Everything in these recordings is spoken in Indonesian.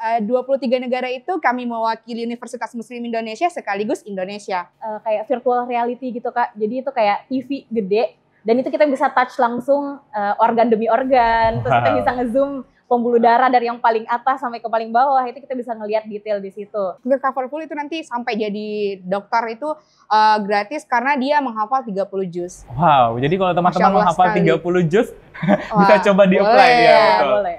23 eh, negara itu kami mewakili Universitas Muslim Indonesia sekaligus Indonesia. Uh, kayak virtual reality gitu kak, jadi itu kayak TV gede dan itu kita bisa touch langsung uh, organ demi organ, terus kita bisa ngezoom pembuluh darah dari yang paling atas sampai ke paling bawah itu kita bisa ngelihat detail di situ. Clear cover full itu nanti sampai jadi dokter itu uh, gratis karena dia menghafal 30 juz. Wow, jadi kalau teman-teman menghafal sekali. 30 juz bisa coba di-apply Ya, iya, betul. Boleh.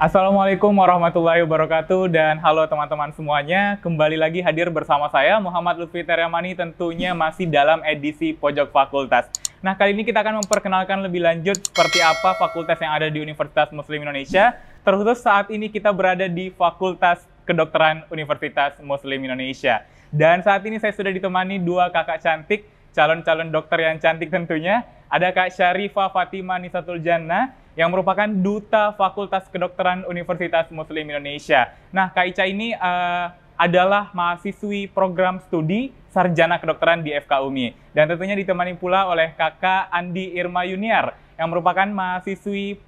Assalamualaikum warahmatullahi wabarakatuh dan halo teman-teman semuanya. Kembali lagi hadir bersama saya Muhammad Lutfi Teriamani tentunya masih dalam edisi Pojok Fakultas. Nah, kali ini kita akan memperkenalkan lebih lanjut seperti apa fakultas yang ada di Universitas Muslim Indonesia. Terkhusus saat ini kita berada di Fakultas Kedokteran Universitas Muslim Indonesia. Dan saat ini saya sudah ditemani dua kakak cantik, calon-calon dokter yang cantik tentunya. Ada Kak Syarifah Fatima Nisatul Jannah yang merupakan Duta Fakultas Kedokteran Universitas Muslim Indonesia. Nah, Kak Ica ini uh, adalah mahasiswi program studi Sarjana Kedokteran di FK UMI. Dan tentunya ditemani pula oleh kakak Andi Irma Yuniar yang merupakan mahasiswi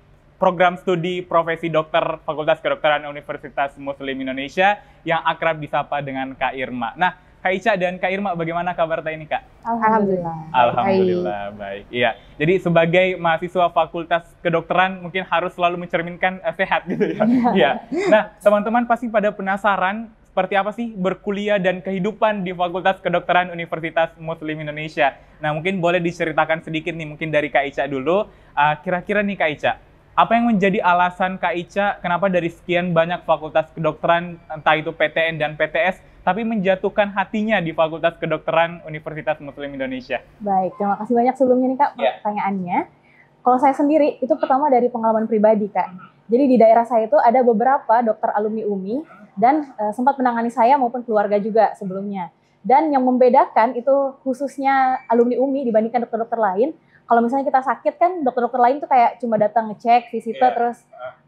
program studi profesi dokter Fakultas Kedokteran Universitas Muslim Indonesia yang akrab disapa dengan Kak Irma. Nah, Kak Ica dan Kak Irma, bagaimana kabar tadi ini Kak? Alhamdulillah. Alhamdulillah, baik. baik. Iya, jadi sebagai mahasiswa Fakultas Kedokteran mungkin harus selalu mencerminkan uh, sehat gitu ya. Iya. iya. nah, teman-teman pasti pada penasaran seperti apa sih berkuliah dan kehidupan di Fakultas Kedokteran Universitas Muslim Indonesia. Nah, mungkin boleh diceritakan sedikit nih mungkin dari Kak Ica dulu. Ah, kira-kira uh, nih Kak Ica, apa yang menjadi alasan Kak Ica kenapa dari sekian banyak fakultas kedokteran entah itu PTN dan PTS tapi menjatuhkan hatinya di Fakultas Kedokteran Universitas Muslim Indonesia? Baik, terima kasih banyak sebelumnya nih Kak yeah. pertanyaannya. Kalau saya sendiri itu pertama dari pengalaman pribadi Kak. Jadi di daerah saya itu ada beberapa dokter alumni UMI dan e, sempat menangani saya maupun keluarga juga sebelumnya. Dan yang membedakan itu khususnya alumni UMI dibandingkan dokter-dokter lain kalau misalnya kita sakit kan dokter-dokter lain tuh kayak cuma datang ngecek visita yeah. terus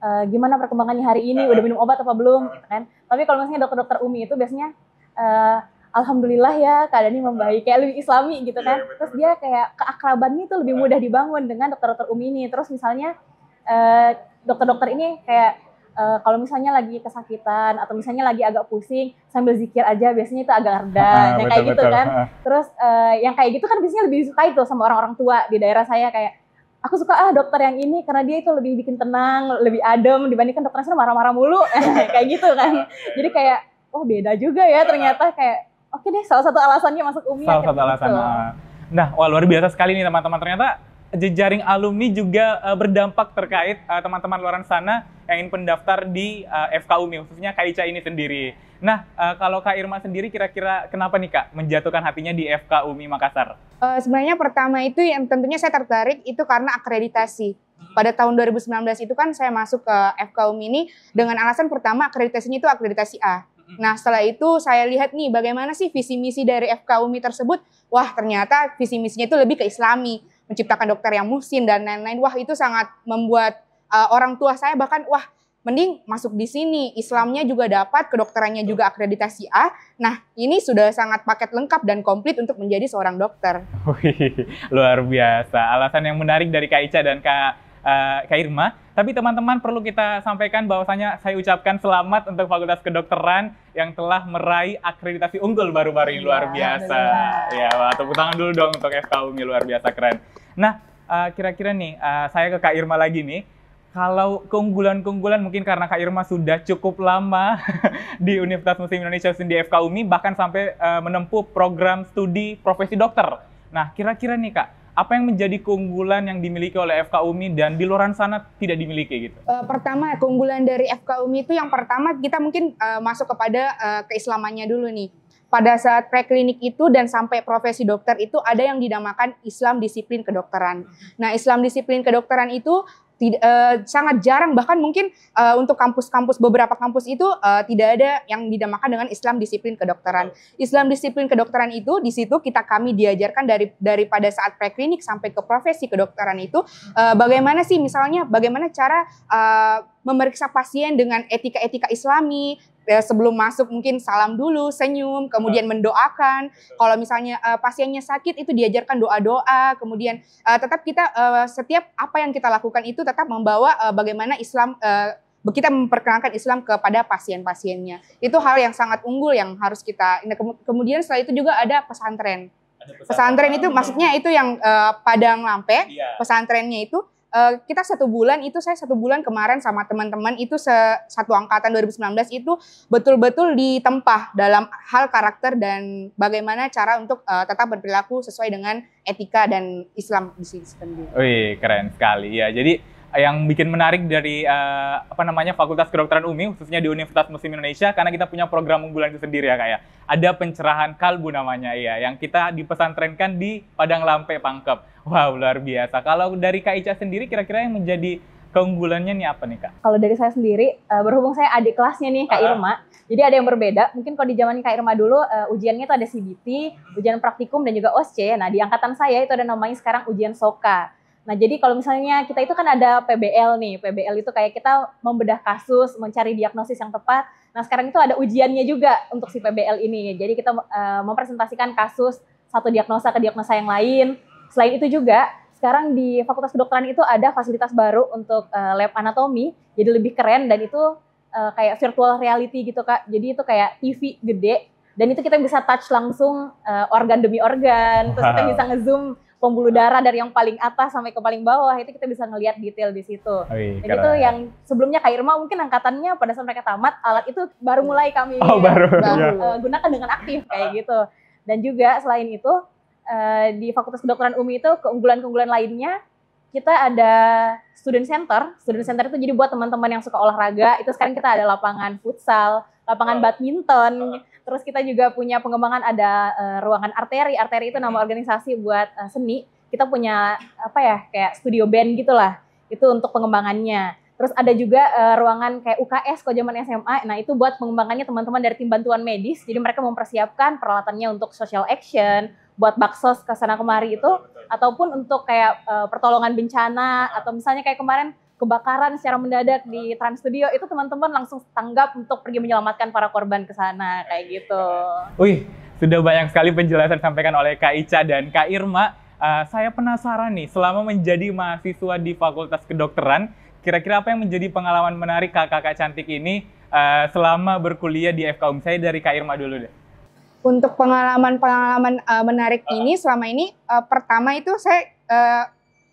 uh, gimana perkembangannya hari ini uh. udah minum obat apa belum iya. kan tapi kalau misalnya dokter-dokter umi itu biasanya uh, alhamdulillah ya keadaannya membaik kayak lebih islami gitu iya, kan yeah, terus dia kayak keakrabannya itu lebih mudah dibangun dengan dokter-dokter umi ini terus misalnya dokter uh, dokter -dokter ini kayak uh, kalau misalnya lagi kesakitan atau misalnya lagi agak pusing sambil zikir aja biasanya itu agak reda ah, yang betul, kayak gitu betul. kan ah. terus uh, yang kayak gitu kan biasanya lebih disukai tuh sama orang-orang tua di daerah saya kayak aku suka ah dokter yang ini karena dia itu lebih bikin tenang lebih adem dibandingkan dokter yang marah-marah mulu kayak gitu kan jadi kayak oh beda juga ya ternyata kayak oke okay deh salah satu alasannya masuk umi salah satu alasan gitu. ah. nah wah luar biasa sekali nih teman-teman ternyata jejaring alumni juga uh, berdampak terkait eh, teman-teman uh, luaran sana yang ingin pendaftar di uh, Umi, khususnya KICA ini sendiri. Nah, uh, kalau Kak Irma sendiri kira-kira kenapa nih Kak menjatuhkan hatinya di FK Umi Makassar? Uh, sebenarnya pertama itu yang tentunya saya tertarik itu karena akreditasi. Pada tahun 2019 itu kan saya masuk ke FK Umi ini dengan alasan pertama akreditasinya itu akreditasi A. Nah setelah itu saya lihat nih bagaimana sih visi misi dari FK UMI tersebut. Wah ternyata visi misinya itu lebih ke islami menciptakan dokter yang musim dan lain-lain. Wah itu sangat membuat uh, orang tua saya bahkan wah mending masuk di sini. Islamnya juga dapat, kedokterannya juga akreditasi A. Nah, ini sudah sangat paket lengkap dan komplit untuk menjadi seorang dokter. Wih, luar biasa. Alasan yang menarik dari Kak Ica dan Kak uh, Kak Irma. Tapi teman-teman perlu kita sampaikan bahwasanya saya ucapkan selamat untuk Fakultas Kedokteran yang telah meraih akreditasi unggul baru-baru ini iya, luar biasa. Ya, tepuk tangan dulu dong untuk FKUMI luar biasa keren. Nah, eh, kira-kira uh, nih uh, saya ke Kak Irma lagi nih. Kalau keunggulan-keunggulan mungkin karena Kak Irma sudah cukup lama di Universitas Muslim Indonesia di FKUMI bahkan sampai uh, menempuh program studi profesi dokter. Nah, kira-kira nih Kak, apa yang menjadi keunggulan yang dimiliki oleh FK Umi dan di luar sana tidak dimiliki gitu? Uh, pertama keunggulan dari FK Umi itu yang pertama kita mungkin uh, masuk kepada uh, keislamannya dulu nih. Pada saat preklinik itu dan sampai profesi dokter itu ada yang dinamakan Islam disiplin kedokteran. Nah, Islam disiplin kedokteran itu tidak uh, eh, sangat jarang bahkan mungkin uh, untuk kampus-kampus beberapa kampus itu uh, tidak ada yang dinamakan dengan Islam disiplin kedokteran. Islam disiplin kedokteran itu di situ kita kami diajarkan dari daripada saat preklinik sampai ke profesi kedokteran itu uh, bagaimana sih misalnya bagaimana cara uh, memeriksa pasien dengan etika-etika Islami, ya, sebelum masuk mungkin salam dulu, senyum, kemudian iya. mendoakan. Iya. Kalau misalnya uh, pasiennya sakit itu diajarkan doa-doa, kemudian uh, tetap kita uh, setiap apa yang kita lakukan itu tetap membawa uh, bagaimana Islam uh, kita memperkenalkan Islam kepada pasien-pasiennya. Itu hal yang sangat unggul yang harus kita. Nah, kemudian setelah itu juga ada pesantren. pesantren, itu maksudnya itu yang uh, Padang Lampe, iya. pesantrennya itu uh, kita satu bulan itu saya satu bulan kemarin sama teman-teman itu se satu angkatan 2019 itu betul-betul ditempah dalam hal karakter dan bagaimana cara untuk uh, tetap berperilaku sesuai dengan etika dan Islam di sini sendiri. Wih, keren sekali ya. Jadi yang bikin menarik dari uh, apa namanya Fakultas Kedokteran UMI khususnya di Universitas Muslim Indonesia karena kita punya program unggulan itu sendiri ya kak ya. Ada pencerahan kalbu namanya ya yang kita dipesantrenkan di Padang Lampe Pangkep. Wow luar biasa. Kalau dari Kak Ica sendiri kira-kira yang menjadi keunggulannya nih apa nih kak? Kalau dari saya sendiri eh, berhubung saya adik kelasnya nih kak uh. Irma, jadi ada yang berbeda. Mungkin kalau di zaman kak Irma dulu uh, ujiannya itu ada CBT, ujian praktikum dan juga OSCE. Nah di angkatan saya itu ada namanya sekarang ujian SOKA. Nah, jadi kalau misalnya kita itu kan ada PBL nih. PBL itu kayak kita membedah kasus, mencari diagnosis yang tepat. Nah, sekarang itu ada ujiannya juga untuk si PBL ini. Jadi kita uh, mempresentasikan kasus satu diagnosa ke diagnosa yang lain. Selain itu juga, sekarang di Fakultas Kedokteran itu ada fasilitas baru untuk uh, lab anatomi. Jadi lebih keren dan itu uh, kayak virtual reality gitu, Kak. Jadi itu kayak TV gede dan itu kita bisa touch langsung uh, organ demi organ, terus kita bisa ngezoom pembuluh darah dari yang paling atas sampai ke paling bawah itu kita bisa ngelihat detail di situ. Jadi Dan itu yang sebelumnya Kak Irma mungkin angkatannya pada saat mereka tamat alat itu baru iya. mulai kami oh, baru, baru eh, ya. Eh, gunakan dengan aktif kayak gitu. Dan juga selain itu eh, di Fakultas Kedokteran UMI itu keunggulan-keunggulan lainnya kita ada student center. Student center itu jadi buat teman-teman yang suka olahraga, itu sekarang kita ada lapangan futsal, lapangan oh. badminton, Terus kita juga punya pengembangan ada uh, ruangan arteri. Arteri itu nama organisasi buat uh, seni. Kita punya apa ya kayak studio band gitulah. Itu untuk pengembangannya. Terus ada juga uh, ruangan kayak UKS kalau zaman SMA. Nah, itu buat pengembangannya teman-teman dari tim bantuan medis. Jadi mereka mempersiapkan peralatannya untuk social action, buat baksos ke sana kemari itu ataupun untuk kayak uh, pertolongan bencana atau misalnya kayak kemarin kebakaran secara mendadak di Trans Studio itu teman-teman langsung tanggap untuk pergi menyelamatkan para korban ke sana kayak gitu. Wih, sudah banyak sekali penjelasan sampaikan oleh Kak Ica dan Kak Irma. Uh, saya penasaran nih, selama menjadi mahasiswa di Fakultas Kedokteran, kira-kira apa yang menjadi pengalaman menarik kakak-kakak cantik ini uh, selama berkuliah di Umum? Saya dari Kak Irma dulu deh untuk pengalaman-pengalaman uh, menarik uh. ini selama ini uh, pertama itu saya uh,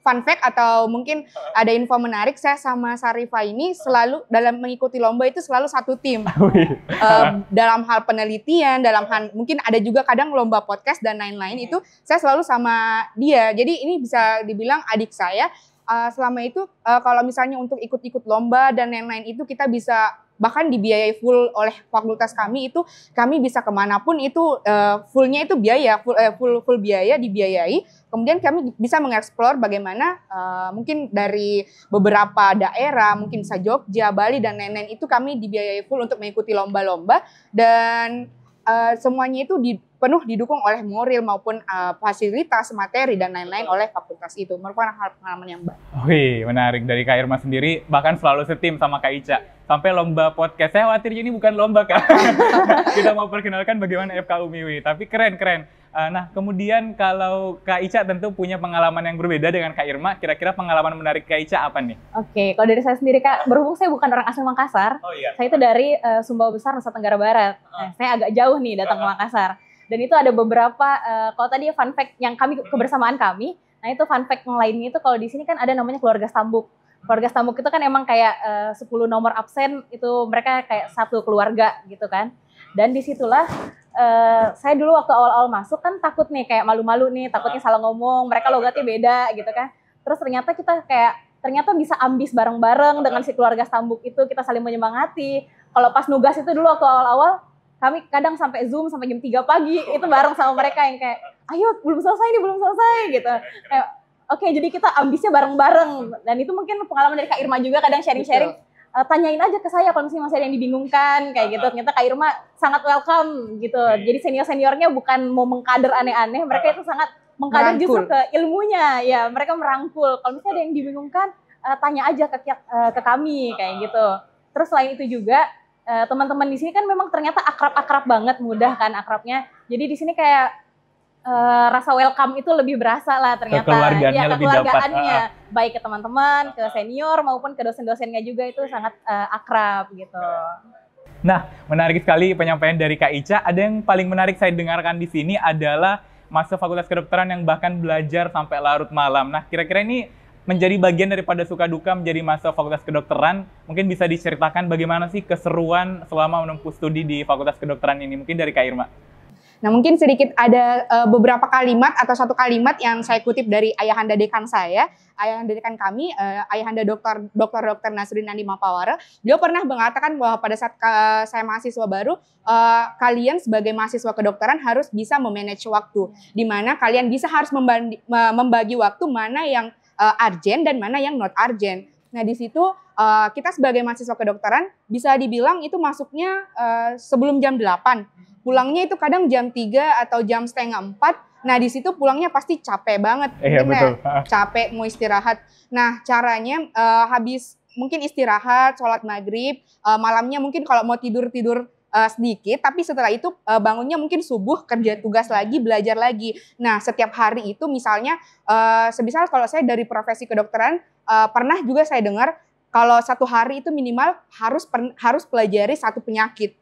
fun fact atau mungkin ada info menarik saya sama Sarifa ini selalu dalam mengikuti lomba itu selalu satu tim uh, dalam hal penelitian dalam hal mungkin ada juga kadang lomba podcast dan lain-lain itu saya selalu sama dia jadi ini bisa dibilang adik saya uh, selama itu uh, kalau misalnya untuk ikut-ikut lomba dan lain-lain itu kita bisa bahkan dibiayai full oleh fakultas kami itu kami bisa kemanapun itu uh, fullnya itu biaya full, uh, full full biaya dibiayai kemudian kami bisa mengeksplor bagaimana uh, mungkin dari beberapa daerah mungkin bisa Jogja Bali dan lain-lain itu kami dibiayai full untuk mengikuti lomba-lomba dan Eh, semuanya itu di, penuh didukung oleh moral maupun uh, fasilitas materi dan lain-lain oleh fakultas itu merupakan hal pengalaman yang baik. Wih menarik dari Kak Irma sendiri bahkan selalu setim sama Kak Ica sampai lomba podcast saya khawatir ini bukan lomba Kak kita mau perkenalkan bagaimana FK Miwi tapi keren keren Eh, nah, kemudian kalau Kak Ica tentu punya pengalaman yang berbeda dengan Kak Irma. Kira-kira pengalaman menarik Kak Ica apa nih? Oke, okay, kalau dari saya sendiri Kak, berhubung saya bukan orang asli Makassar, oh, iya. saya itu dari uh, Sumbawa Besar, Nusa Tenggara Barat. Ah. Nah, saya agak jauh nih datang ke ah. Makassar. Dan itu ada beberapa, uh, kalau tadi fun fact yang kami hmm. kebersamaan kami, nah itu fun fact yang lainnya itu kalau di sini kan ada namanya keluarga Stambuk keluarga Stambuk itu kan emang kayak uh, 10 nomor absen itu mereka kayak satu keluarga gitu kan. Dan disitulah Eh, saya dulu waktu awal-awal masuk kan takut nih kayak malu-malu nih, takutnya ah. salah ngomong, mereka ah, logatnya beda gitu kan. Terus ternyata kita kayak ternyata bisa ambis bareng-bareng ah. dengan si keluarga Stambuk itu, kita saling menyemangati. Kalau pas nugas itu dulu waktu awal-awal kami kadang sampai zoom sampai jam 3 pagi itu bareng sama mereka yang kayak ayo belum selesai nih belum selesai iya, iya, gitu iya, kayak oke okay, jadi kita ambisnya bareng-bareng dan itu mungkin pengalaman dari Kak Irma juga kadang sharing-sharing uh, tanyain aja ke saya kalau misalnya masih ada yang dibingungkan kayak gitu. Ternyata Kak Irma sangat welcome gitu. Okay. Jadi senior-seniornya bukan mau mengkader aneh-aneh, mereka itu sangat mengkader merangkul. justru ke ilmunya. Ya, mereka merangkul. Kalau misalnya ada yang dibingungkan, uh, tanya aja ke uh, ke kami kayak gitu. Terus selain itu juga teman-teman di sini kan memang ternyata akrab-akrab banget, mudah kan akrabnya. Jadi di sini kayak Eh, rasa welcome itu lebih berasa lah ternyata. Kekeluargaannya ya, Lebih dapat. Ah, ah. Baik ke teman-teman, ke senior maupun ke dosen-dosennya juga itu sangat uh, akrab gitu. Nah, menarik sekali penyampaian dari Kak Ica. Ada yang paling menarik saya dengarkan di sini adalah masa Fakultas Kedokteran yang bahkan belajar sampai larut malam. Nah, kira-kira ini menjadi bagian daripada suka duka menjadi masa Fakultas Kedokteran. Mungkin bisa diceritakan bagaimana sih keseruan selama menempuh studi di Fakultas Kedokteran ini? Mungkin dari Kak Irma. Nah mungkin sedikit ada uh, beberapa kalimat atau satu kalimat yang saya kutip dari ayahanda dekan saya, ayahanda dekan kami, uh, ayahanda dokter dokter dokter Nasrin Nandi Mapawara. Beliau pernah mengatakan bahwa pada saat ke, saya mahasiswa baru, uh, kalian sebagai mahasiswa kedokteran harus bisa memanage waktu, di mana kalian bisa harus membagi, membagi waktu mana yang uh, urgent dan mana yang not urgent. Nah di situ uh, kita sebagai mahasiswa kedokteran bisa dibilang itu masuknya uh, sebelum jam 8. Pulangnya itu kadang jam 3 atau jam setengah 4. Nah, di situ pulangnya pasti capek banget. Iya, betul. Ya. Capek mau istirahat. Nah, caranya uh, habis mungkin istirahat, sholat maghrib, uh, malamnya mungkin kalau mau tidur-tidur uh, sedikit, tapi setelah itu uh, bangunnya mungkin subuh kerja tugas lagi, belajar lagi. Nah, setiap hari itu misalnya uh, sebisa kalau saya dari profesi kedokteran uh, pernah juga saya dengar kalau satu hari itu minimal harus harus pelajari satu penyakit.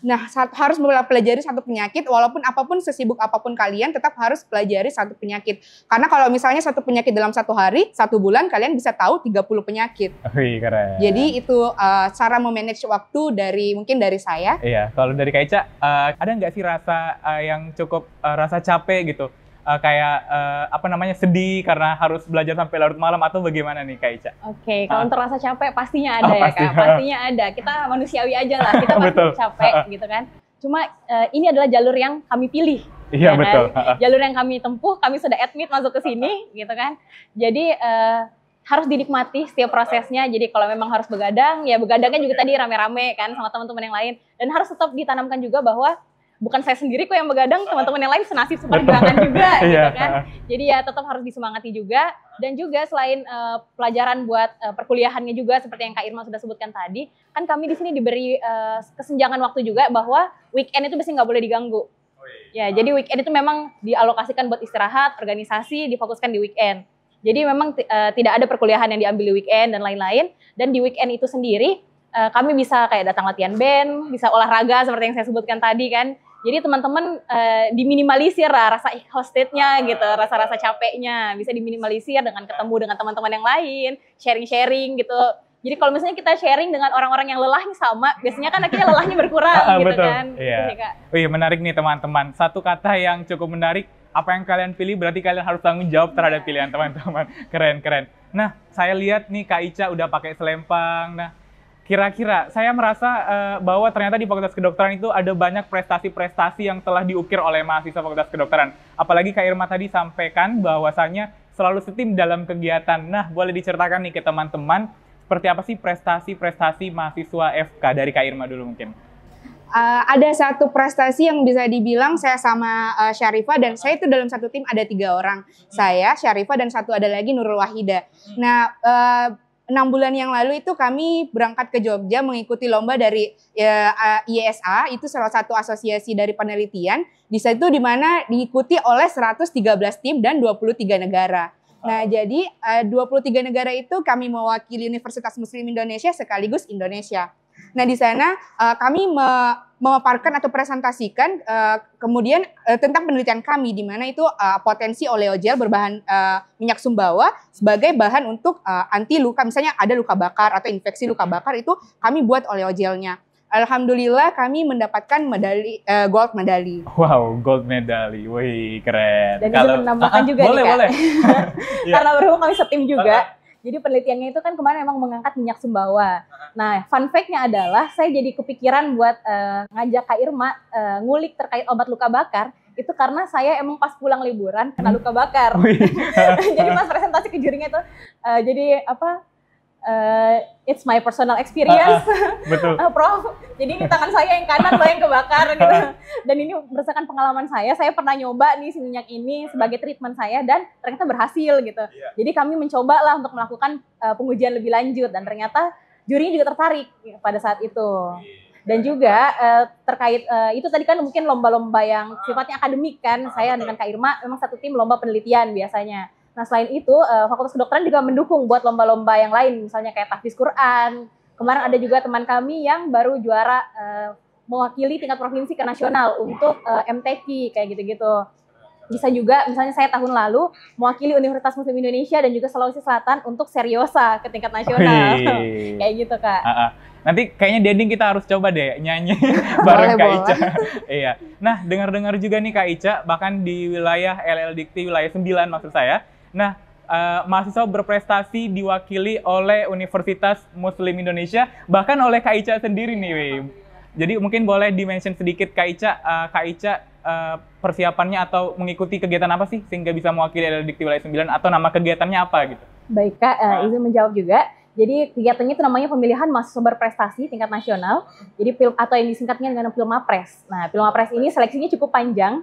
Nah, satu, harus pelajari satu penyakit, walaupun apapun sesibuk apapun kalian, tetap harus pelajari satu penyakit. Karena kalau misalnya satu penyakit dalam satu hari, satu bulan kalian bisa tahu 30 penyakit. Wih, keren. Jadi itu uh, cara memanage waktu dari mungkin dari saya. Iya, kalau dari Kaica, uh, ada nggak sih rasa uh, yang cukup uh, rasa capek gitu? uh, kayak uh, apa namanya sedih karena harus belajar sampai larut malam atau bagaimana nih Kak Ica? Oke, okay, nah. kalau terasa rasa capek pastinya oh, ada oh, ya pastinya. Kak, pastinya ada. Kita manusiawi aja lah, kita pasti capek gitu kan. Cuma uh, ini adalah jalur yang kami pilih. Iya ya kan? betul. Jalur yang kami tempuh, kami sudah admit masuk ke sini gitu kan. Jadi uh, harus dinikmati setiap prosesnya. Jadi kalau memang harus begadang, ya begadangnya juga tadi rame-rame kan sama teman-teman yang lain. Dan harus tetap ditanamkan juga bahwa bukan saya sendiri kok yang begadang, teman-teman yang lain senasib seperjuangan juga gitu iya. kan. Jadi ya tetap harus disemangati juga dan juga selain uh, pelajaran buat uh, perkuliahannya juga seperti yang Kak Irma sudah sebutkan tadi, kan kami di sini diberi uh, kesenjangan waktu juga bahwa weekend itu biasanya nggak boleh diganggu. Oh iya. Ya, jadi weekend itu memang dialokasikan buat istirahat, organisasi, difokuskan di weekend. Jadi memang uh, tidak ada perkuliahan yang diambil di weekend dan lain-lain. Dan di weekend itu sendiri kami bisa kayak datang latihan band, bisa olahraga seperti yang saya sebutkan tadi kan jadi teman-teman uh, diminimalisir lah rasa nya gitu, rasa-rasa capeknya bisa diminimalisir dengan ketemu dengan teman-teman yang lain, sharing-sharing gitu. Jadi kalau misalnya kita sharing dengan orang-orang yang lelah sama, biasanya kan akhirnya lelahnya berkurang ah, gitu Betul. kan. Iya. Wih, iya, oh iya, menarik nih teman-teman. Satu kata yang cukup menarik, apa yang kalian pilih berarti kalian harus tanggung jawab terhadap pilihan teman-teman. Keren, keren. Nah, saya lihat nih Kak Ica udah pakai selempang. Nah, Kira-kira saya merasa uh, bahwa ternyata di Fakultas Kedokteran itu ada banyak prestasi-prestasi yang telah diukir oleh mahasiswa Fakultas Kedokteran. Apalagi Kak Irma tadi sampaikan bahwasannya selalu setim dalam kegiatan. Nah, boleh diceritakan nih ke teman-teman seperti apa sih prestasi-prestasi mahasiswa FK dari Kak Irma dulu mungkin? Uh, ada satu prestasi yang bisa dibilang saya sama uh, Syarifah dan saya itu dalam satu tim ada tiga orang. Hmm. Saya, Syarifah dan satu ada lagi Nurul Wahida. Hmm. Nah, uh, enam bulan yang lalu itu kami berangkat ke Jogja mengikuti lomba dari ya, ISA itu salah satu asosiasi dari penelitian di situ di mana diikuti oleh 113 tim dan 23 negara. Nah, jadi eh, uh, 23 negara itu kami mewakili Universitas Muslim Indonesia sekaligus Indonesia. Nah di sana uh, kami me memaparkan atau presentasikan uh, kemudian uh, tentang penelitian kami di mana itu uh, potensi oleogel berbahan uh, minyak sumbawa sebagai bahan untuk uh, anti luka misalnya ada luka bakar atau infeksi luka bakar itu kami buat oleogelnya. Alhamdulillah kami mendapatkan medali uh, gold medali. Wow, gold medali. Wih, keren. Dan Kalau, juga menambahkan ah, ah juga boleh, nih, Kak. Boleh. Iya. Karena berhubung kami setim juga. Ah, ah. Jadi penelitiannya itu kan kemarin emang mengangkat minyak sumbawa. Nah, fun fact-nya adalah saya jadi kepikiran buat uh, ngajak Kak Irma uh, ngulik terkait obat luka bakar itu karena saya emang pas pulang liburan kena luka bakar. jadi pas presentasi ke jurinya itu uh, jadi apa uh, it's my personal experience, uh, uh, Prof. Jadi ini tangan saya yang kanan loh yang kebakar ah. gitu. Dan ini berdasarkan pengalaman saya, saya pernah nyoba nih si minyak ini sebagai treatment saya dan ternyata berhasil gitu. Yeah. Jadi kami mencoba lah untuk melakukan uh, pengujian lebih lanjut dan ternyata juri juga tertarik pada saat itu. Iya. Dan juga uh, terkait uh, itu tadi kan mungkin lomba-lomba yang sifatnya akademik kan, saya dengan Kak Irma memang satu tim lomba penelitian biasanya Nah selain itu uh, Fakultas Kedokteran juga mendukung buat lomba-lomba yang lain misalnya kayak tahfiz Quran. Kemarin ada juga teman kami yang baru juara uh, mewakili tingkat provinsi ke nasional untuk uh, eh, MTQ kayak gitu-gitu. Bisa juga misalnya saya tahun lalu mewakili Universitas Muslim Indonesia dan juga Sulawesi Selatan untuk seriosa ke tingkat nasional. kayak gitu, Kak. Uh -uh. Nanti kayaknya dinding kita harus coba deh nyanyi bareng Kak Ica. iya. Nah, dengar-dengar juga nih Kak Ica bahkan di wilayah LL Dikti wilayah 9 maksud saya Nah, uh, mahasiswa berprestasi diwakili oleh Universitas Muslim Indonesia, bahkan oleh Kak Ica sendiri nih, Wei. Jadi mungkin boleh dimention sedikit Kak Ica, uh, Kak Ica uh, persiapannya atau mengikuti kegiatan apa sih sehingga bisa mewakili dari Dikti Wilayah 9 atau nama kegiatannya apa gitu. Baik Kak, uh, izin menjawab juga. Jadi kegiatannya itu namanya pemilihan mahasiswa berprestasi tingkat nasional. Jadi film atau yang disingkatnya dengan Pilmapres. Nah, Pilmapres ini seleksinya cukup panjang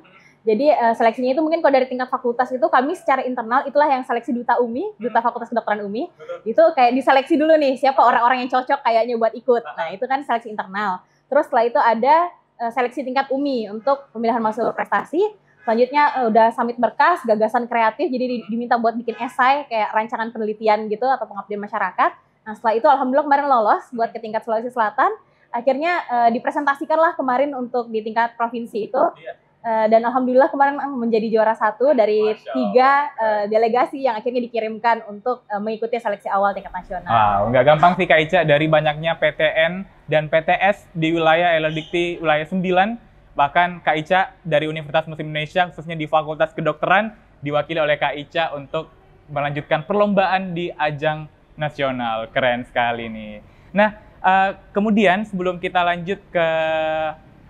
jadi uh, seleksinya itu mungkin kalau dari tingkat fakultas itu kami secara internal itulah yang seleksi duta UMI, hmm. duta fakultas kedokteran UMI. Itu kayak diseleksi dulu nih siapa orang-orang yang cocok kayaknya buat ikut. Nah, itu kan seleksi internal. Terus setelah itu ada uh, seleksi tingkat UMI untuk pemilihan mahasiswa prestasi. Selanjutnya uh, udah summit berkas, gagasan kreatif jadi diminta buat bikin esai kayak rancangan penelitian gitu atau pengabdian masyarakat. Nah, setelah itu alhamdulillah kemarin lolos buat ke tingkat Sulawesi Selatan akhirnya uh, dipresentasikanlah kemarin untuk di tingkat provinsi itu. Iya. Eh, dan alhamdulillah kemarin menjadi juara satu dari tiga uh, delegasi yang akhirnya dikirimkan untuk uh, mengikuti seleksi awal tingkat nasional. Wow, nggak gampang sih Kak Ica dari banyaknya PTN dan PTS di wilayah Eladikti wilayah 9 bahkan Kak Ica dari Universitas Muslim Indonesia khususnya di Fakultas Kedokteran diwakili oleh Kak Ica untuk melanjutkan perlombaan di ajang nasional. Keren sekali nih. Nah, uh, kemudian sebelum kita lanjut ke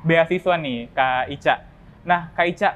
beasiswa nih Kak Ica Nah, Kak Ica,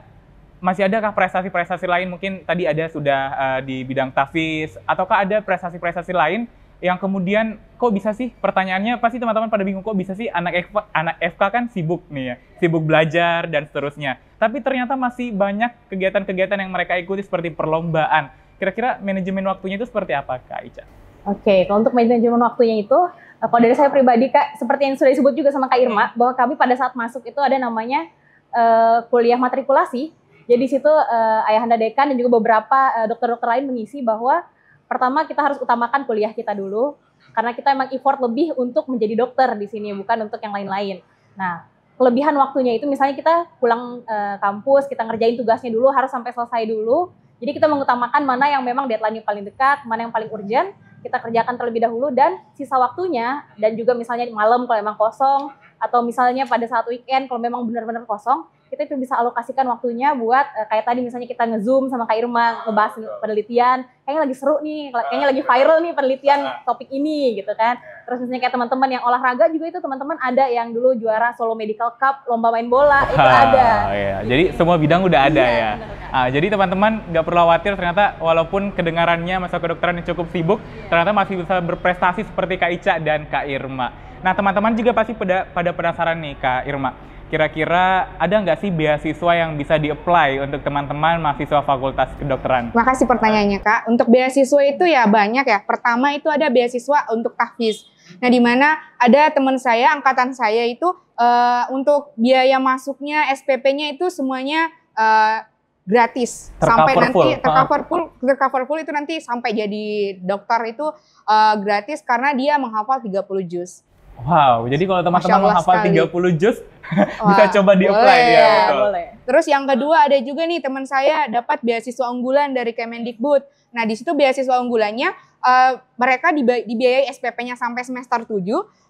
masih adakah prestasi-prestasi lain mungkin tadi ada sudah uh, di bidang tafis ataukah ada prestasi-prestasi lain yang kemudian kok bisa sih pertanyaannya pasti teman-teman pada bingung kok bisa sih anak FK, anak FK kan sibuk nih ya sibuk belajar dan seterusnya tapi ternyata masih banyak kegiatan-kegiatan yang mereka ikuti seperti perlombaan kira-kira manajemen waktunya itu seperti apa Kak Ica? Oke, kalau untuk manajemen waktunya itu eh, kalau dari saya pribadi Kak seperti yang sudah disebut juga sama Kak Irma hmm. bahwa kami pada saat masuk itu ada namanya uh, kuliah matrikulasi. Jadi situ uh, ayahanda dekan dan juga beberapa eh, dokter-dokter uh, lain mengisi bahwa pertama kita harus utamakan kuliah kita dulu karena kita emang effort lebih untuk menjadi dokter di sini bukan untuk yang lain-lain. Nah, kelebihan waktunya itu misalnya kita pulang uh, kampus, kita ngerjain tugasnya dulu harus sampai selesai dulu. Jadi kita mengutamakan mana yang memang deadline yang paling dekat, mana yang paling urgent, kita kerjakan terlebih dahulu dan sisa waktunya dan juga misalnya malam kalau emang kosong atau misalnya pada saat weekend kalau memang benar-benar kosong kita itu bisa alokasikan waktunya buat uh, kayak tadi misalnya kita ngezoom sama Kak Irma ah, ngebahas penelitian kayaknya lagi seru nih ah, kayaknya lagi viral nih penelitian ah, topik ini gitu kan ya. terus misalnya kayak teman-teman yang olahraga juga itu teman-teman ada yang dulu juara Solo Medical Cup lomba main bola itu ada iya. jadi semua bidang udah ada iya, ya bener, kan? ah, jadi teman-teman nggak perlu khawatir ternyata walaupun kedengarannya masa kedokteran yang cukup sibuk ternyata masih bisa berprestasi seperti Kak Ica dan Kak Irma Nah, teman-teman juga pasti pada, pada penasaran nih Kak Irma. Kira-kira ada nggak sih beasiswa yang bisa di-apply untuk teman-teman mahasiswa Fakultas Kedokteran? Makasih pertanyaannya Kak. Untuk beasiswa itu ya banyak ya. Pertama itu ada beasiswa untuk tahfiz. Nah, di mana ada teman saya, angkatan saya itu uh, untuk biaya masuknya SPP-nya itu semuanya uh, gratis sampai nanti tercover full tercover full itu nanti sampai jadi dokter itu uh, gratis karena dia menghafal 30 juz. Wow, jadi kalau teman-teman mau hafal sekali. 30 juz bisa coba di-apply ya, ya Boleh. Terus yang kedua ada juga nih teman saya dapat beasiswa unggulan dari Kemendikbud. Nah, di situ beasiswa unggulannya uh, mereka dibiayai SPP-nya sampai semester 7,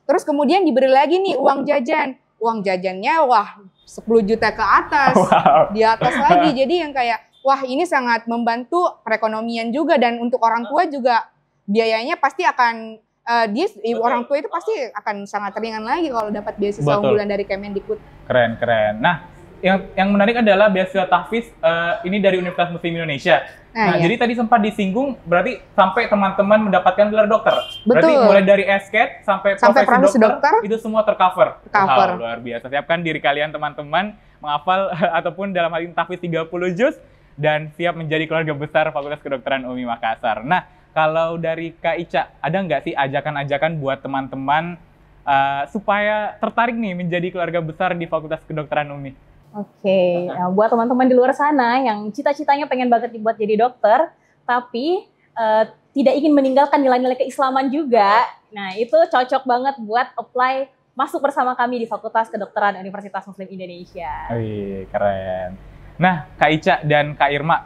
terus kemudian diberi lagi nih uang jajan. Uang jajannya wah 10 juta ke atas. Wow. Di atas lagi. Jadi yang kayak wah ini sangat membantu perekonomian juga dan untuk orang tua juga biayanya pasti akan uh, dia Betul. orang tua itu pasti akan sangat teringan lagi kalau dapat beasiswa Betul. unggulan dari Kemendikbud. Keren keren. Nah, yang yang menarik adalah beasiswa tahfiz uh, ini dari Universitas Muslim Indonesia. Nah, nah iya. jadi tadi sempat disinggung berarti sampai teman-teman mendapatkan gelar dokter. Betul. Berarti mulai dari esket sampai, sampai profesi, dokter, dokter itu semua tercover. Tercover. Oh, luar biasa. Siapkan diri kalian teman-teman menghafal ataupun dalam hal ini tahfiz 30 juz dan siap menjadi keluarga besar Fakultas Kedokteran UMI Makassar. Nah, kalau dari Kak Ica, ada nggak sih ajakan-ajakan buat teman-teman uh, supaya tertarik nih menjadi keluarga besar di Fakultas Kedokteran UMI? Oke, okay. nah, eh, buat teman-teman di luar sana yang cita-citanya pengen banget dibuat jadi dokter, tapi uh, tidak ingin meninggalkan nilai-nilai keislaman juga, nah itu cocok banget buat apply masuk bersama kami di Fakultas Kedokteran Universitas Muslim Indonesia. Wih, keren. Nah, Kak Ica dan Kak Irma,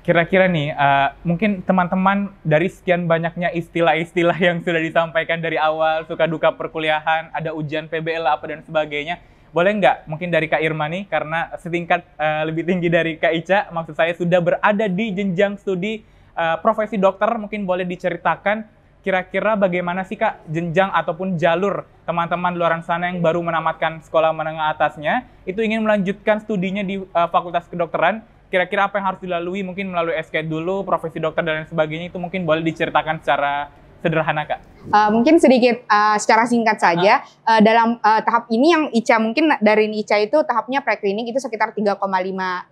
kira-kira nih, uh, mungkin teman-teman dari sekian banyaknya istilah-istilah yang sudah disampaikan dari awal, suka duka perkuliahan, ada ujian PBL apa dan sebagainya, boleh nggak mungkin dari Kak Irma nih, karena setingkat uh, lebih tinggi dari Kak Ica, maksud saya sudah berada di jenjang studi uh, profesi dokter, mungkin boleh diceritakan kira-kira bagaimana sih Kak jenjang ataupun jalur teman-teman luar sana yang baru menamatkan sekolah menengah atasnya, itu ingin melanjutkan studinya di uh, Fakultas Kedokteran, kira-kira apa yang harus dilalui mungkin melalui SK dulu, profesi dokter dan lain sebagainya itu mungkin boleh diceritakan secara sederhana kak? Uh, mungkin sedikit uh, secara singkat saja uh. Uh, dalam uh, tahap ini yang ICA mungkin dari ICA itu tahapnya preklinik itu sekitar 3,5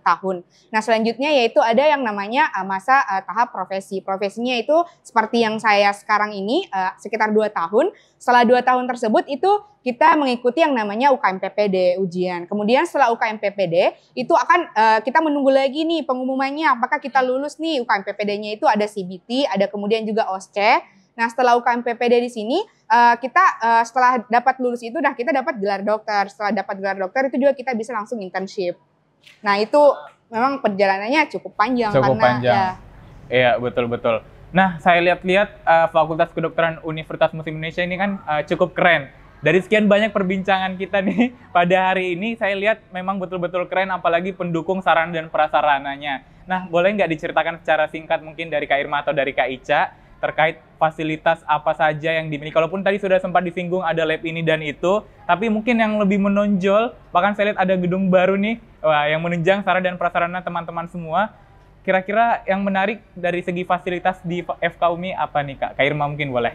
tahun. Nah selanjutnya yaitu ada yang namanya uh, masa uh, tahap profesi. Profesinya itu seperti yang saya sekarang ini uh, sekitar 2 tahun. Setelah 2 tahun tersebut itu kita mengikuti yang namanya UKMPPD ujian. Kemudian setelah UKMPPD itu akan uh, kita menunggu lagi nih pengumumannya apakah kita lulus nih UKMPPD-nya itu ada CBT, ada kemudian juga OSCE Nah setelah UKM PPD di sini uh, kita uh, setelah dapat lulus itu nah kita dapat gelar dokter. Setelah dapat gelar dokter itu juga kita bisa langsung internship. Nah itu memang perjalanannya cukup panjang cukup karena panjang. ya. Iya betul betul. Nah, saya lihat-lihat uh, Fakultas Kedokteran Universitas Muslim Indonesia ini kan uh, cukup keren. Dari sekian banyak perbincangan kita nih pada hari ini, saya lihat memang betul-betul keren, apalagi pendukung saran dan prasarananya. Nah, boleh nggak diceritakan secara singkat mungkin dari Kak Irma atau dari Kak Ica, terkait fasilitas apa saja yang dimiliki. Kalaupun tadi sudah sempat disinggung ada lab ini dan itu, tapi mungkin yang lebih menonjol, bahkan saya lihat ada gedung baru nih, wah, yang menunjang sarana dan prasarana teman-teman semua kira-kira yang menarik dari segi fasilitas di FK UMI apa nih Kak? Kak Irma mungkin boleh.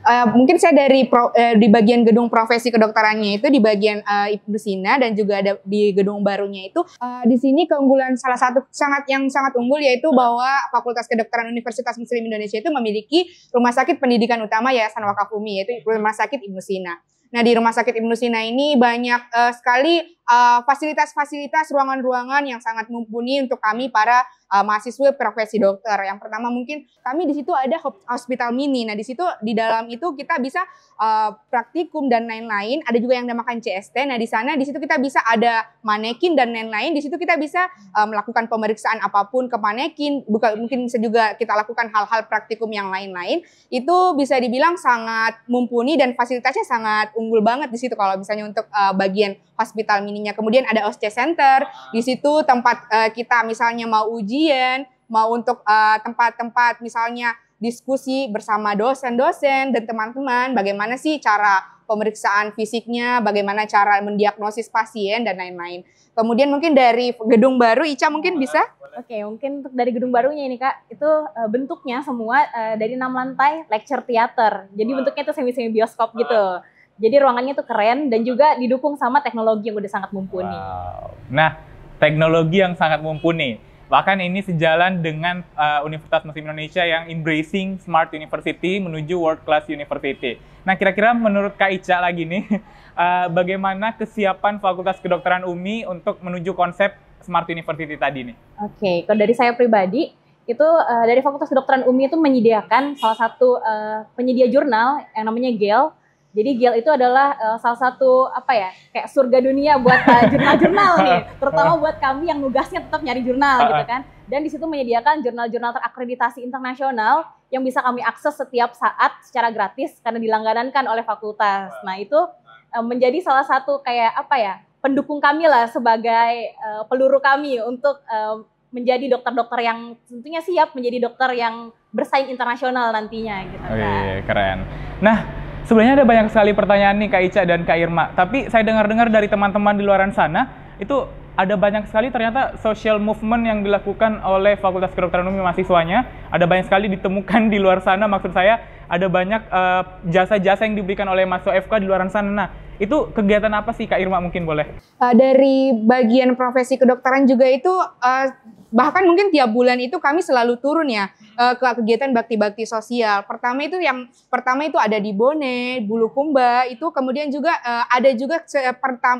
Uh, mungkin saya dari pro, uh, di bagian gedung profesi kedokterannya itu di bagian uh, Ibnu Sina dan juga ada di gedung barunya itu uh, di sini keunggulan salah satu sangat yang sangat unggul yaitu bahwa Fakultas Kedokteran Universitas Muslim Indonesia itu memiliki rumah sakit pendidikan utama Yayasan Wakaf UMI yaitu Rumah Sakit Ibnu Sina. Nah di Rumah Sakit Ibnu Sina ini banyak uh, sekali fasilitas-fasilitas uh, ruangan-ruangan yang sangat mumpuni untuk kami para uh, mahasiswa profesi dokter. Yang pertama mungkin kami di situ ada hospital mini. Nah, di situ di dalam itu kita bisa uh, praktikum dan lain-lain. Ada juga yang namakan CST. Nah, di sana di situ kita bisa ada manekin dan lain-lain. Di situ kita bisa uh, melakukan pemeriksaan apapun ke manekin. Buka, mungkin bisa juga kita lakukan hal-hal praktikum yang lain-lain. Itu bisa dibilang sangat mumpuni dan fasilitasnya sangat unggul banget di situ kalau misalnya untuk uh, bagian hospital mininya. Kemudian ada OSCE Center. Di situ tempat uh, kita misalnya mau uji kajian, mau untuk eh, tempat-tempat uh, misalnya diskusi bersama dosen-dosen dan teman-teman bagaimana sih cara pemeriksaan fisiknya, bagaimana cara mendiagnosis pasien dan lain-lain. Kemudian mungkin dari gedung baru Ica mungkin bisa? Oke, mungkin dari gedung barunya ini Kak, itu eh, bentuknya semua eh, dari enam lantai lecture theater. Jadi bentuknya itu semi-semi bioskop gitu. Jadi ruangannya itu keren dan juga didukung sama teknologi yang udah sangat mumpuni. Wow. Nah, teknologi yang sangat mumpuni Bahkan ini sejalan dengan uh, Universitas Muslim Indonesia yang embracing smart university menuju world class university. Nah, kira-kira menurut Kak Ica lagi nih, uh, bagaimana kesiapan Fakultas Kedokteran UMI untuk menuju konsep smart university tadi nih? Oke, okay. kalau dari saya pribadi itu uh, dari Fakultas Kedokteran UMI itu menyediakan salah satu uh, penyedia jurnal yang namanya GEL jadi GIL itu adalah uh, salah satu apa ya kayak surga dunia buat eh, jurnal-jurnal nih, ah, ah. terutama buat kami yang nugasnya tetap nyari jurnal ah, gitu kan. Dan di situ menyediakan jurnal-jurnal terakreditasi internasional yang bisa kami akses setiap saat secara gratis karena dilangganankan oleh fakultas. Nah itu uh, menjadi salah satu kayak apa ya pendukung kami lah sebagai uh, peluru kami untuk uh, menjadi dokter-dokter yang tentunya siap menjadi dokter yang bersaing internasional nantinya gitu. Kan. keren. Nah Sebenarnya ada banyak sekali pertanyaan nih Kak Ica dan Kak Irma, tapi saya dengar-dengar dari teman-teman di luaran sana itu ada banyak sekali ternyata social movement yang dilakukan oleh Fakultas Kedokteran Umum mahasiswanya. Ada banyak sekali ditemukan di luar sana. Maksud saya ada banyak eh, jasa-jasa uh, yang diberikan oleh mahasiswa FK di luar sana. Nah, itu kegiatan apa sih Kak Irma mungkin boleh? Uh, dari bagian profesi kedokteran juga itu uh, bahkan mungkin tiap bulan itu kami selalu turun ya hmm. eh, ke kegiatan bakti-bakti sosial. Pertama itu yang pertama itu ada di Bone, Bulukumba, itu kemudian juga eh, ada juga eh,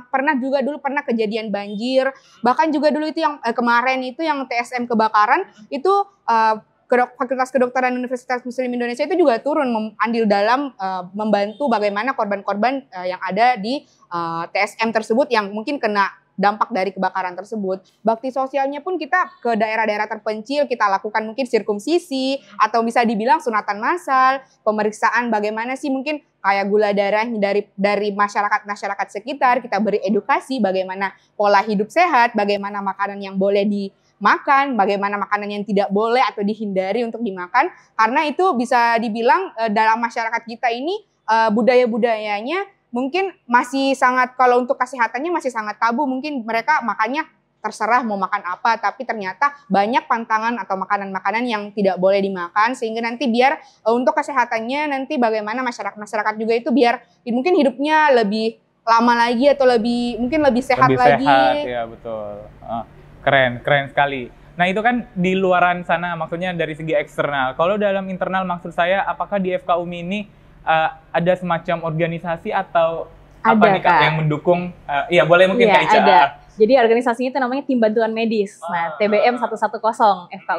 pernah juga dulu pernah kejadian banjir, bahkan juga dulu itu yang kemarin itu yang TSM kebakaran itu uh, Fakultas Kedokteran Universitas Muslim Indonesia itu juga turun andil dalam uh, membantu bagaimana korban-korban uh, yang ada di uh, TSM tersebut yang mungkin kena dampak dari kebakaran tersebut. Bakti sosialnya pun kita ke daerah-daerah terpencil kita lakukan mungkin sirkumsisi atau bisa dibilang sunatan massal, pemeriksaan bagaimana sih mungkin kayak gula darah dari dari masyarakat-masyarakat sekitar, kita beri edukasi bagaimana pola hidup sehat, bagaimana makanan yang boleh dimakan, bagaimana makanan yang tidak boleh atau dihindari untuk dimakan karena itu bisa dibilang eh, dalam masyarakat kita ini eh, budaya-budayanya mungkin masih sangat kalau untuk kesehatannya masih sangat tabu mungkin mereka makannya terserah mau makan apa tapi ternyata banyak pantangan atau makanan-makanan yang tidak boleh dimakan sehingga nanti biar e, untuk kesehatannya nanti bagaimana masyarakat masyarakat juga itu biar mungkin hidupnya lebih lama lagi atau lebih mungkin lebih sehat lebih lagi. Sehat, ya betul. Ah, keren, keren sekali. Nah itu kan di luaran sana maksudnya dari segi eksternal. Kalau dalam internal maksud saya apakah di FKUMI ini uh, ada semacam organisasi atau ada, apa nih kak, yang mendukung? Uh, iya boleh mungkin iya, kak Ica. Ada. Jadi organisasinya itu namanya Tim Bantuan Medis. Nah ah. TBM 110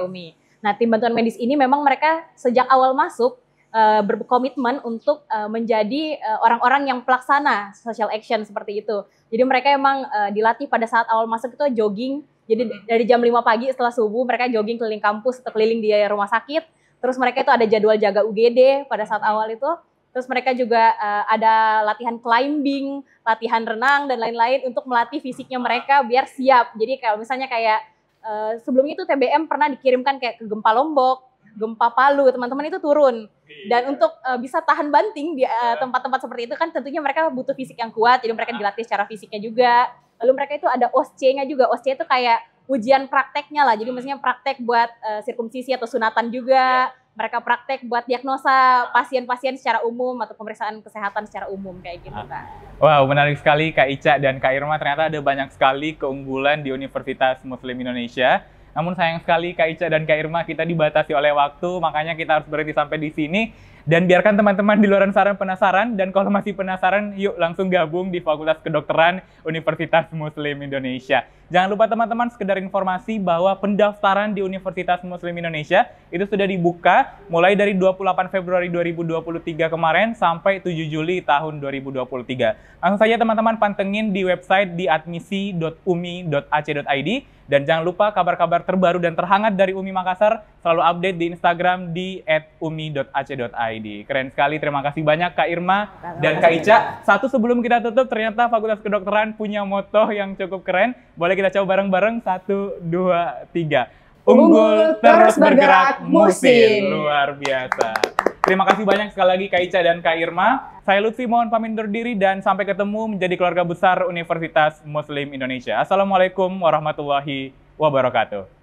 Umi. Nah tim bantuan medis ini memang mereka sejak awal masuk eh, berkomitmen untuk menjadi orang-orang yang pelaksana social action seperti itu. Jadi mereka emang dilatih pada saat awal masuk itu jogging. Jadi dari jam 5 pagi setelah subuh mereka jogging keliling kampus atau keliling di rumah sakit. Terus mereka itu ada jadwal jaga UGD pada saat awal itu Terus mereka juga uh, ada latihan climbing, latihan renang dan lain-lain untuk melatih fisiknya mereka biar siap. Jadi kalau misalnya kayak uh, sebelumnya itu TBM pernah dikirimkan kayak ke gempa Lombok, gempa Palu, teman-teman itu turun. Iya. Dan untuk uh, bisa tahan banting di iya. tempat-tempat uh, seperti itu kan tentunya mereka butuh fisik yang kuat, jadi mereka dilatih secara fisiknya juga. Lalu mereka itu ada OSCE-nya juga. OSCE itu kayak ujian prakteknya lah. Jadi hmm. maksudnya praktek buat uh, sirkumsisi atau sunatan juga. Yeah mereka praktek buat diagnosa pasien-pasien secara umum atau pemeriksaan kesehatan secara umum kayak gitu kan. Wow, menarik sekali Kak Ica dan Kak Irma. Ternyata ada banyak sekali keunggulan di Universitas Muslim Indonesia. Namun sayang sekali Kak Ica dan Kak Irma kita dibatasi oleh waktu, makanya kita harus berhenti sampai di sini. Dan biarkan teman-teman di luar sana penasaran dan kalau masih penasaran yuk langsung gabung di Fakultas Kedokteran Universitas Muslim Indonesia. Jangan lupa teman-teman sekedar informasi bahwa pendaftaran di Universitas Muslim Indonesia itu sudah dibuka mulai dari 28 Februari 2023 kemarin sampai 7 Juli tahun 2023. Langsung saja teman-teman pantengin di website di admisi.umi.ac.id dan jangan lupa kabar-kabar terbaru dan terhangat dari UMI Makassar selalu update di Instagram di @umi.ac.id. ID. Keren sekali, terima kasih banyak Kak Irma dan Kak Ica. Satu sebelum kita tutup, ternyata Fakultas Kedokteran punya moto yang cukup keren. Boleh kita coba bareng-bareng, satu, dua, tiga. Unggul, terus, bergerak, bergerak musim. Luar biasa. Terima kasih banyak sekali lagi Kak Ica dan Kak Irma. Saya Lutfi mohon pamit undur diri dan sampai ketemu menjadi keluarga besar Universitas Muslim Indonesia. Assalamualaikum warahmatullahi wabarakatuh.